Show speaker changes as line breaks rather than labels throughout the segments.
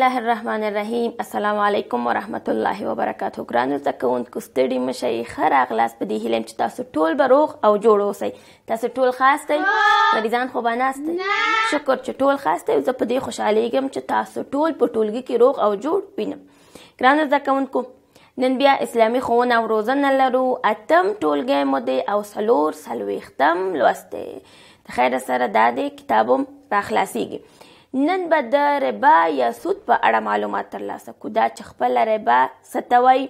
الله الرحمن الرحیم السلام علیکم ورحمت الله وبرکاتهو ګرانو زکوونکو ستړي مشي خراغ لاس په دې هیلم چې تاسو ټول بروغ او جوړ اوسئ تاسو ټول خاص دی مریضان خو باندې شکر چې ټول خاص دی زه په دې خوشاليږم چې تاسو ټول په ټولګي کې روغ او جوړ وینم ګرانو زکوونکو نن بیا اسلامي خوونه او روزنه لرو اتم ټولګي مو دی او سلور سلويختم لوسته د خیر سره د دې کتابم راخلاصيږي نن به د ربا یا سود په اړه معلومات ترلاسه کو دا چې خپل ربا ستوي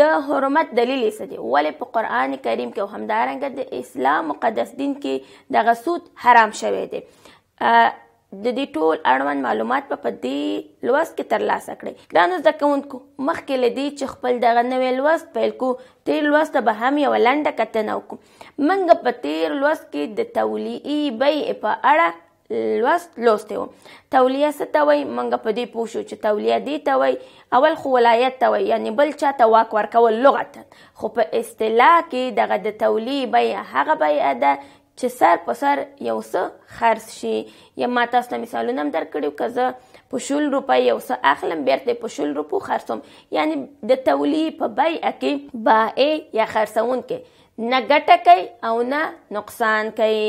د حرمت دلیل یې دی ولې په قران کریم کې او همدارنګه د اسلام مقدس دین کې د غسود حرام شوی دی د دې ټول اړوند معلومات په دې لوست کې ترلاسه کړئ ګرانو زده کوونکو مخکې له دې چې خپل دغه نوی لوست پیل کو تیر لوست به هم یوه لنډه کتنه وکړو موږ په تیر لوست کې د تولیعي بیع په اړه لوست لوستی وم تولیه څه ته وایي موږ په دې پوه شو چې تولیه دې ته وایي اول خو ولایت ته وایي یعنې بل چا ته واک ورکول لغت خو په اصطلاح کې دغه د تولیې بیه هغه بیه ده چې سر په سر یو څه خرڅ شي یا ما تاسو ته مثالونه هم درکړي که زه په شل روپۍ یو څه اخلم بیرته په شل روپو خرڅوم یعنې د تولیې په بیعه کې بائع یا خرڅوونکی نه ګټه کوي او نه نقصان کوي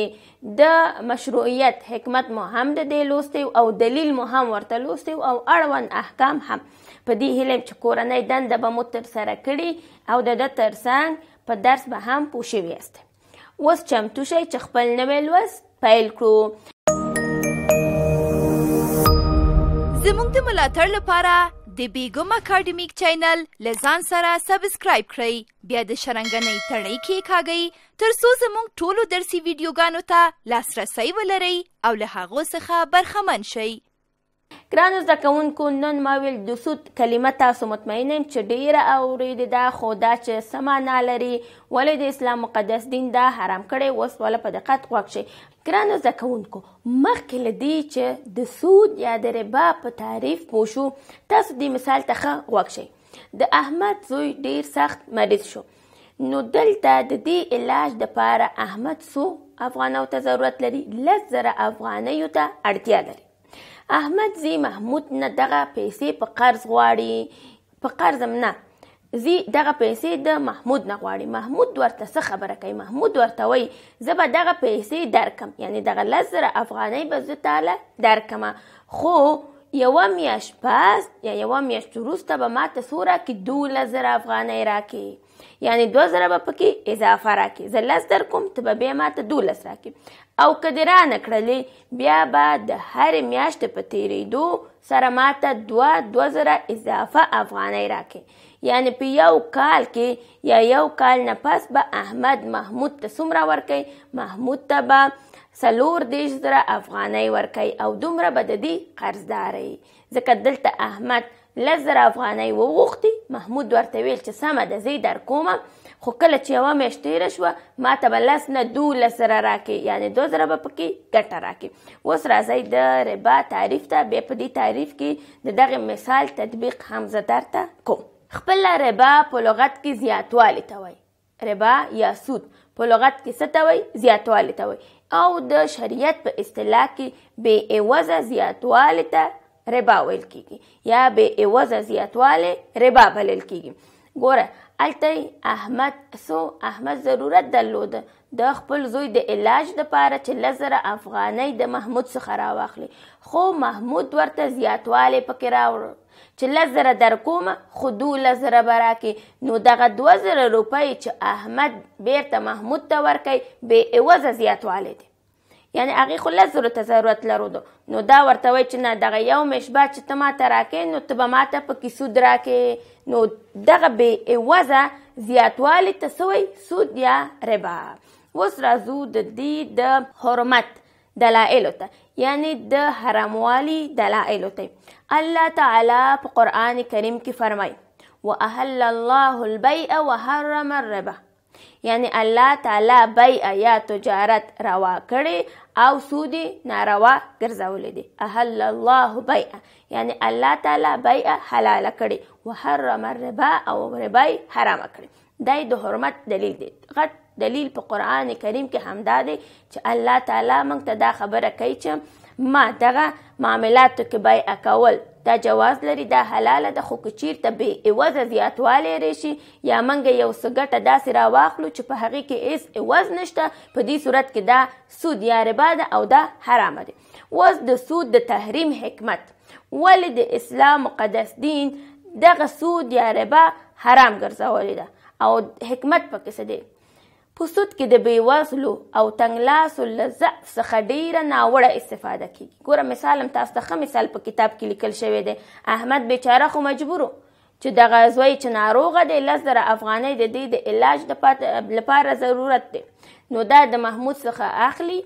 د مشروعیت حکمت مو هم د دې لوستی او دلیل مو هم ورته لوستی او اړوند احکام هم په دې هیله چې کورنۍ دنده به مو ترسره کړي او د ده ترڅنګ په درس به هم پوه شوي یاست اوس چمتو شئ چې خپل نوی لوست پیل کړو زموږ د ملاتړ لپاره د بیګم اکیډمیک چینل لزان سره سبسکرایب کړئ بیا د شرنګنۍ تړۍ کې کاږئ ترڅو زموږ ټولو درسي ویډیوګانو ته لاسرسی ولرئ او له هغو څخه برخمن شئ ګرانو زده کوونکو نن ما ویل د سود کلمه تاسو مطمئن یم چې ډیره اورېدې ده خو دا چې څه معنا لري ولې د اسلام مقدس دین دا حرام کړی اوس وله په دقت غوږ شئ ګرانو زده کوونکو مخکې له دې چې د سود یا د ربا په تعریف پوه شو تاسو دې مثال ته ښه غوږ شئ د احمد زوی ډیر سخت مریض شو نو دلته د دې علاج دپاره احمد څو افغانو ته ضرورت لري لس زره افغانیو ته اړتیا لري احمد زی محمود نه دغه پیسې په قرض غواړي په قرض نه زی دغه پیسې د محمود نه غواړي محمود ورته څه خبره کوي محمود ورته وای زه به دغه پیسې درکم یعنی دغه لس زره افغانۍ به زه تاله درکمه خو یوه میاشت پس یا یوه میاشت وروسته به ماته څو راکړي دولس زره افغانۍ راکړي یعنی دوه زره به پکې اضافه راکې زه لس در کوم ته به بیا ماته دولس راکې او که دې رانه کړلې بیا به د هرې میاشتې په تیریدو سره ماته دوه دوه زره اضافه افغانۍ راکې یعنی په یو کال کې یا یو کال نه پس به احمد محمود ته څومره ورکوي محمود ته به سلور دیش زره افغانۍ ورکوي او دومره به د دې قرضدارۍ ځکه دلته احمد لس زره افغانۍ وغوښتې محمود ورته ویل چې سمه ده زه در کومه خو کله چې یوه میاشت تېره شوه ما ته به لس نه دولس زره راکړې یعنې دوه زره به پکې ګټه راکړې اوس راځئ د ربا تعریف ته بیا په دې تعریف کې د دغه مثال تطبیق هم زه درته کوم خپله ربا په لغت کې زیاتوالی ته وایي ربا یا سود په لغت کې څه ته وایي زیاتوالی ته وایي او د شریعت په اصطلاح کې بې عوضه زیاتوالی ته ربا ویل کیږي یا به ایوازه زیاتواله ربا بلل کیږي ګوره الته احمد سو احمد ضرورت درلود د خپل زوی د علاج لپاره چې لزر افغانۍ د محمود څخه راواخلي خو محمود ورته زیاتوالی پکې راوړ چې لزر در کومه خو دو لزر براکې نو دغه دوه زره روپۍ چې احمد بیرته محمود ته ورکوي بې عوضه زیاتوالی دی یعنی هغې خو لس زرو ته ضرورت لرودو نو دا ورته وای چې نه دغه یو مشبه چې ته ماته راکې نو ته به ماته پکې سود راکې نو دغه بې عوضه زیاتوالي ته څه سود یا ربا اوس راځو د دې د حرمت دلایلو ته یعنی د حراموالي دلایلو ته الله تعالی په قرآن کریم کې فرمای واهل الله البيع وحرم الربا یعنی الله تعالی بیع یا تجارت روا کړي او سودی ناروا ګرځولې دي احل الله بیع یعنی الله تعالی بیع حلال کړي وحرم الربا او ربا حرام کړي دای د حرمت دلیل دی غټ دلیل په قران کریم کې همدا دی چې الله تعالی موږ ته دا خبره کوي چې ما دغه معاملاتو کې بیع کول دا جواز لري دا حلاله ده خو که چیرته بې عوضه زیاتوالی راشي یا موږ یو څه ګټه داسې راواخلو چې په هغې کې هیڅ عوض نشته په دې صورت کې دا سود یا ربا ده او دا حرامه ده اوس د سود د تحریم حکمت ولې د اسلام مقدس دین دغه سود یا ربا حرام ګرځولی ده او حکمت پکې څه دی په سود کې د بیوزلو او تنګلاسو له ضعف څخه ډیره ناوړه استفاده کیږي ګوره مثال هم تاسو ته ښه مثال په کتاب کې لیکل شوی دی احمد بیچاره خو مجبور چې دغه زوی چې ناروغه دی لس زره افغانۍ د دې د علاج لپاره ضرورت دی نو دا د محمود څخه اخلي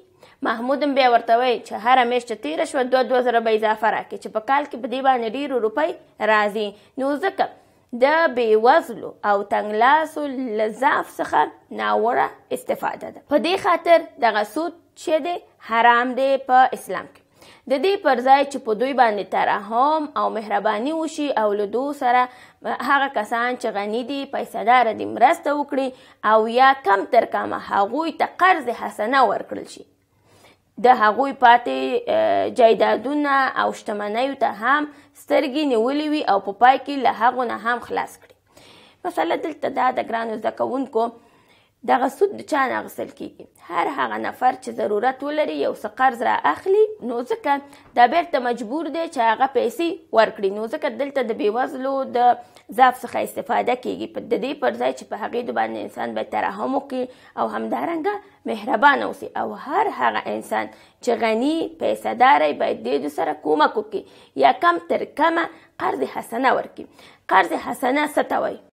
محمود هم بیا ورته وایي چې هره میاشت چې تېره شوه دوه دوه زره به اضافه راکړي چې په کال کې په دې باندې ډېرو روپۍ راځي نو ځکه د بیوزلو او تنګلاسو لزاف څخه ناوړه استفاده ده په دې خاطر دغه سود چې دی حرام دی په اسلام کې د دې پر ځای چې په دوی باندې ترحم او مهرباني وشي او له دوی سره هغه کسان چې غنی دي پیسېدار دي مرسته وکړي او یا کم تر کمه هغوی ته قرض حسنه ورکړل شي د هغوی پاتې جایدادونه او شتمنیو ته هم سترګې نیولې وي او په پا پای کې له هغو نه هم خلاص کړي مسله دلته دا د ګرانو زده کوونکو دغه سود د چا نه اخیستل کیږي هر هغه نفر چې ضرورت ولري یو څه قرض را اخلي نو ځکه دا بیرته مجبور دی چې هغه پیسې ورکړي نو ځکه دلته د بېوزلو د ضعف څخه استفاده کیږي په دې پر ځای چې په هغې باندې انسان به ترحم وکړي او همدارنګه مهربان اوسي او هر هغه انسان چې غني پیسهداری باید دې سره کومک وکړي یا کم تر کمه قرض حسنه ورکړي قرض حسنه څه ته وایي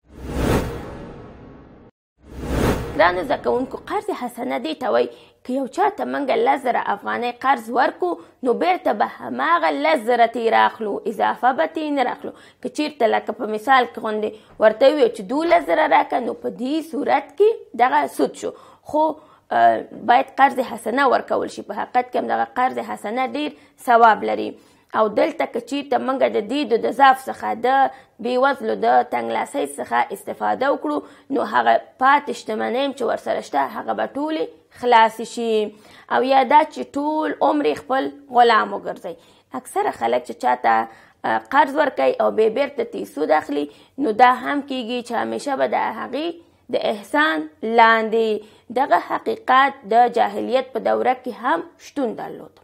ګرانو زده کوونکو قرض حسنه دې ته وایي که یو چا ته موږ لس زره افغانۍ قرض ورکو نو بیرته به هماغه لس زره ترې راخلو اضافه به ترې نه راخلو که چیرته لکه په مثال کې غوندې ورته وویو چې دولس زره راکړه نو په دې صورت کې دغه سود شو خو باید قرض حسنه ورکول شي په حقیقت کې همدغه قرض حسنه ډیر ثواب لري او دلته که چیرته موږ د دې د ضعف څخه د بیوزلو د تنګلاسۍ څخه استفاده وکړو نو هغه پاتې شتمنۍ چې ورسره شته هغه به ټولې خلاص شي او یا دا چې ټول عمر خپل غلام وګرځي اکثره خلک چې چاته قرض ورکي او به بیرته تیسو داخلي نو دا هم کیږي چې همیشه به د هغې د احسان لاندې دغه حقیقت د جاهلیت په دوره کې هم شتون درلود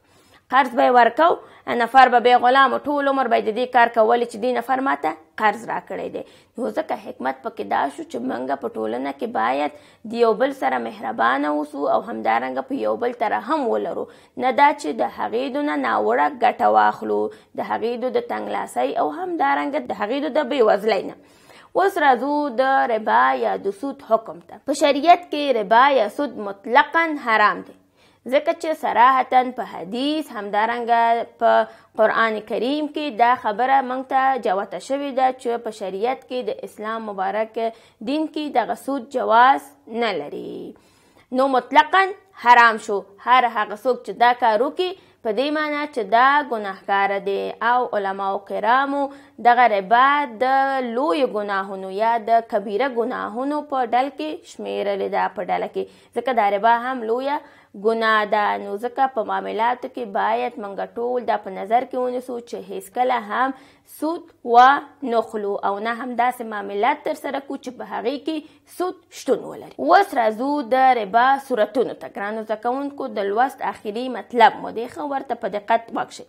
قرض به ورکو نفر به به غلام ټول عمر به د دې کار کول چې دې نفر ماته قرض راکړی دی نو ځکه حکمت پکې دا شو چې منګه په ټولنه کې باید د یو بل سره مهربانه اوسو او همدارنګه په یو بل ترحم ولرو نه دا چې د هغې دو نه ناوړه ګټه واخلو د هغې دو د تنګلاسۍ او همدارنګه د هغې دو د بېوزلۍ نه اوس راځو د ربا یا د سود حکم ته په شریعت کې ربا یا سود مطلقاً حرام دی ځکه چې صراحتا په حدیث همدارنګه په قرآن کریم کې دا خبره موږ ته جوته شوې ده چې په شریعت کې د اسلام مبارک دین کې دغه سود جواز نه لري نو مطلقا حرام شو هر هغه څوک چې دا کار وکړي په دې معنی چې دا ګناهکار دی او علماو کرامو دغه ربا د لوی ګناهونو یا د کبیره ګناهونو په ډل کې شمیرل دا په ډله کې ځکه دا ربا هم لویه ګناه ده نو ځکه په معاملاتو کې باید منګه ټول دا په نظر کې ونیسو چې هیڅکله هم سود و نخلو او نه هم داسې معاملات تر سره کو چې په هغې کې سود شتون ولري اوس راځو د ربا صورتونو ته ګرانو زده کوونکو د لوست آخري مطلب مو دی ښه ورته په دقت واکشئ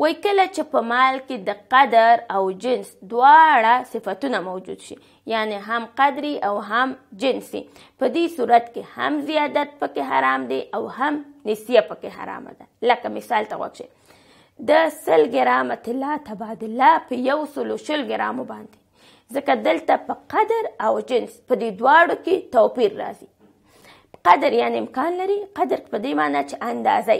وای کله چې په مال کې د قدر او جنس دواړه صفتونه موجود شي یعنی هم قدری او هم جنسی په دې صورت کې هم زیادت پکې حرام دی او هم نسیه پکې حرامه ده لکه مثال ته وکړئ د سل ګرامه طلا تبادله په یو سلو شل ګرامو باندې ځکه دلته په قدر او جنس په دې دواړو کې توپیر راځي قدر یعنی امکان لري قدر په دې معنی چې اندازه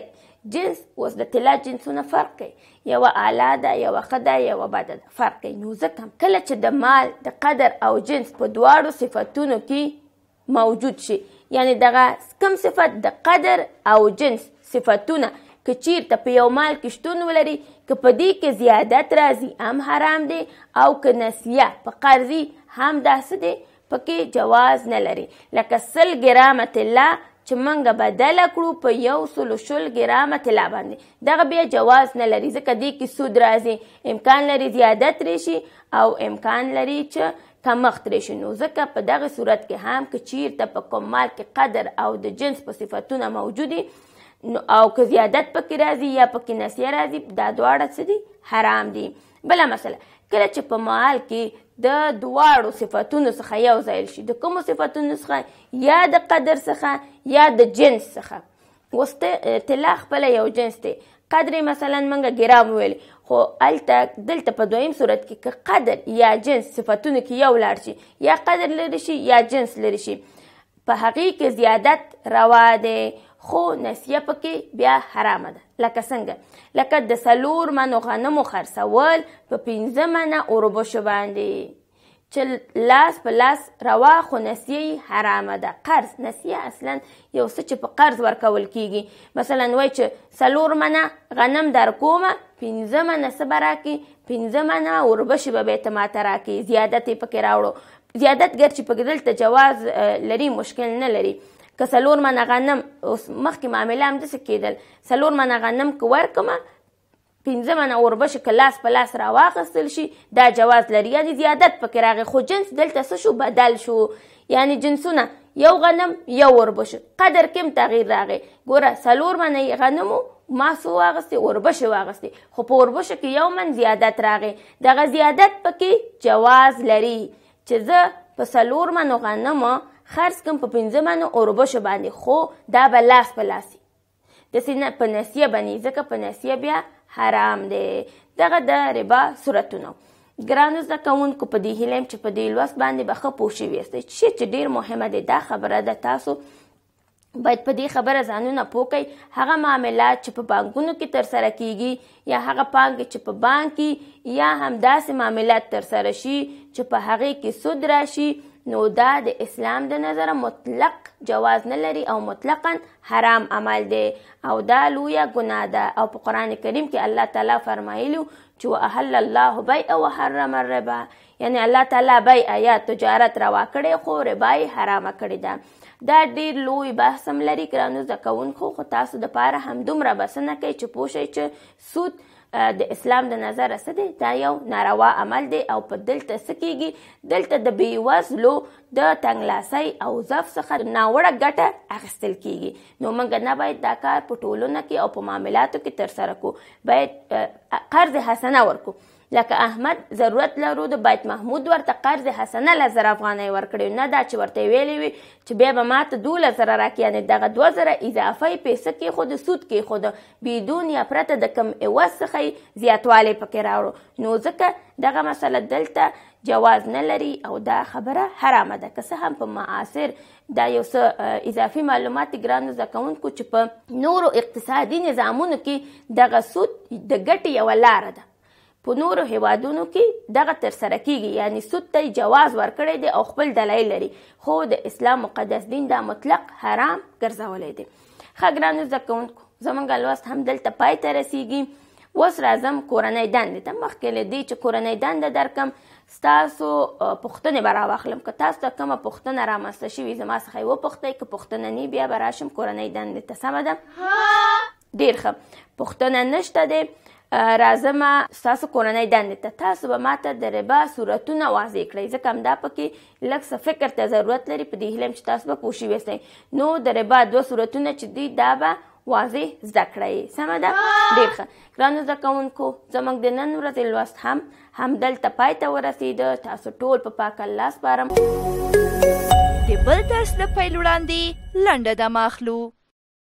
جنس اوس د طلا جنسونه فرق کوي یوه اعلی ده یوه ښه ده یوه بده ده فرق کوي نو ځکه کله چې د مال د قدر او جنس په دواړو صفتونو کې موجود شي یعنی دغه کم صفت د قدر او جنس صفتونه که چیرته په یو مال کې شتون ولري که په دې کې زیادت راځي هم حرام دی او که نسیه په قرضي هم داسې دی پکې جواز نه لري لکه سل ګرامه طلا چې منګه بدل کړو په یو سل شل ګرامه طلا باندې دغه بیا جواز نه لري ځکه دې کې سود راځي امکان لري زیادت رشي او امکان لري چې کمښت راشي نو ځکه په دغه صورت کې هم که چیرته په کوم مال کې قدر او د جنس په صفتونه موجودي نو او که زیادت پکې راځي یا پکې نسیه راځي دا دواړه څه دي حرام دي بله مسله کله چې په مال کې د دواړو صفاتونو څخه یو ځای شي د کومو صفاتونو څخه یا د قدر څخه یا د جنس څخه وسته طلا خپل یو جنس دی قدر مثلا منګه ګرام ویل خو الته دلته په دویم صورت کې که قدر یا جنس صفاتونو کې یو لاړ شي یا قدر لري شي یا جنس لري شي په هغې کې زیادت روا دی خو نسیه پکې بیا حرامه ده لکه څنګه لکه د سلور منو غنمو خرڅول په پنځه منه اوروبشو باندې چې لاس په لاس روا خو نسیه حرامه ده قرض نسیه اصلا یو څه چې په قرض ورکول کیږي مثلا وای چې سلور منه غنم در کومه پنځه منه څه به راکړي پنځه منه اوروبشې به بیرته ماته راکړي زیادت یې پکې راوړو زیادت ګر چې پکې دلته جواز لري مشکل نه لري که څلور منه غنم اوس مخکې معامله همداسې کېدل څلور منه غنم که ورکمه پنځه منه اوربشې که لاس په لاس راواخیستل شي دا جواز لري یعنې زیادت پکې راغی خو جنس دلته څه شو بدل شو یعنې جنسونه یو غنم یو اوربش قدر کم تغییر راغی ګوره څلور منه غنمو ما سو واغستې اوربشې واغستې خو په اوربشه کې یو من زیادت راغی دغه زیادت پکې جواز لري چې زه په څلور منو غنمو خرج کوم په پنځه منو اوروبشو باندې خو دا به لاس په لاسي داسې نه په نسیه بني ځکه په نسیه بیا حرام دی دغه د ربا صورتونه ګرانو زده کوونکو په دې هیله یم چې په دې لوست باندې به ښه پوه شوي یاستئ چې چې ډېر مهمه دی دا خبره ده تاسو باید په دې خبره ځانونه پوه کړئ هغه معاملات چې په بانکونو کې ترسره کیږي یا هغه پانګې چې په بانک کې یا هم داسې معاملات ترسره شي چې په هغې کې سود راشي نو دا د اسلام د نظر مطلق جواز نه لري او مطلقا حرام عمل دی او دا لویه ګناه ده او په قران کریم کې الله تعالی فرمایلی چې احل الله بیع او حرم الربا یعنی الله تعالی بیع یا تجارت روا کړي خو ربا حرام کړي ده دا ډیر لوی بحث هم لري ګرانو زده کوونکو خو تاسو د پاره همدومره بسنه کوي چې پوښی چې سود د اسلام د نظر څه دی دا یو ناروا عمل دی او په دلته څه کیږي دلته د بیوزلو د تنګلاسۍ او ضعف څخه ناوړه ګټه اخیستل کیږي نو موږ نه باید دا کار په ټولنه کې او په معاملاتو کې ترسره کو باید قرض حسنه ورکو لکه احمد ضرورت لرو د بیت محمود ورته قرض حسنه لس زره افغانۍ ورکړې نه دا چې ورته ویلې وي چې بیا به ماته دولس زره راکړي یعنې دغه دوه زره اضافه یې پیسه کېښود سود کېښود بدون یا پرته د کم عوض څخه یې زیاتوالی پکې راوړو نو ځکه دغه مسله دلته جواز نه لري او دا خبره حرامه ده که څه هم په معاصر دا یو څه اضافي معلومات ګرانو زده کوونکو چې په نورو اقتصادي نظامونو کې دغه سود د ګټې یوه لاره ده په نورو هیوادونو کې دغه ترسره کیږي یعنی سود ته جواز ورکړی دی او خپل دلایل لري خو د اسلام مقدس دین دا مطلق حرام ګرځولی دی ښه ګرانو زده کوونکو زمونږ لوست هم دلته پای ته رسیږي اوس راځم کورنۍ دندې ته مخکې له دې چې کورنۍ دنده درکم ستاسو پوښتنې به راواخلم که تاسو ته کومه پوښتنه رامنځته شوي زما څخه یې وپوښتئ که پوښتنه نه بیا به راشم کورنۍ دندې ته سمه ده ډېر ښه پوښتنه نشته دی راځم تاسو کورنۍ دندې ته تاسو به ماته د ربا صورتونه واضح کړئ ځکه همدا پکې لږ څه فکر ته ضرورت لري په دې هیله چې تاسو به پوښي وسئ نو د ربا دوه صورتونه چې دي دا به واضح زده کړئ سمه ده ډېر ښه ګرانو زده کوونکو زموږ د نن ورځې لوست هم همدلته پای ته ورسېده تاسو ټول په پاک الله سپارم د بل درس د پیل وړاندې لنډه دمه اخلو